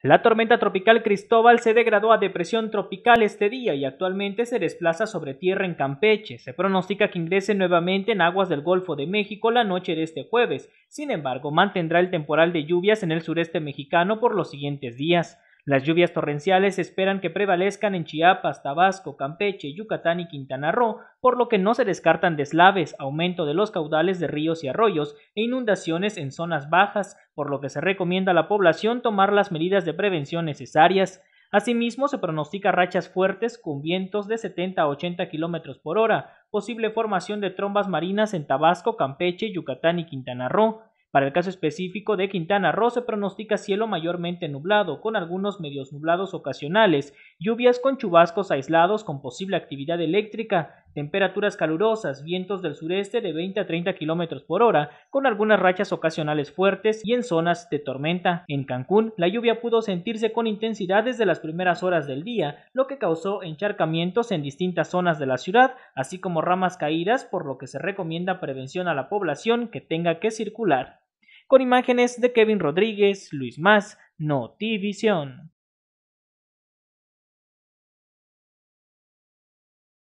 La tormenta tropical Cristóbal se degradó a depresión tropical este día y actualmente se desplaza sobre tierra en Campeche. Se pronostica que ingrese nuevamente en aguas del Golfo de México la noche de este jueves. Sin embargo, mantendrá el temporal de lluvias en el sureste mexicano por los siguientes días. Las lluvias torrenciales esperan que prevalezcan en Chiapas, Tabasco, Campeche, Yucatán y Quintana Roo, por lo que no se descartan deslaves, aumento de los caudales de ríos y arroyos e inundaciones en zonas bajas, por lo que se recomienda a la población tomar las medidas de prevención necesarias. Asimismo, se pronostica rachas fuertes con vientos de 70 a 80 kilómetros por hora, posible formación de trombas marinas en Tabasco, Campeche, Yucatán y Quintana Roo. Para el caso específico de Quintana Roo se pronostica cielo mayormente nublado, con algunos medios nublados ocasionales, lluvias con chubascos aislados con posible actividad eléctrica, temperaturas calurosas, vientos del sureste de 20 a 30 km por hora, con algunas rachas ocasionales fuertes y en zonas de tormenta. En Cancún, la lluvia pudo sentirse con intensidad desde las primeras horas del día, lo que causó encharcamientos en distintas zonas de la ciudad, así como ramas caídas, por lo que se recomienda prevención a la población que tenga que circular con imágenes de Kevin Rodríguez, Luis Más, Notivisión.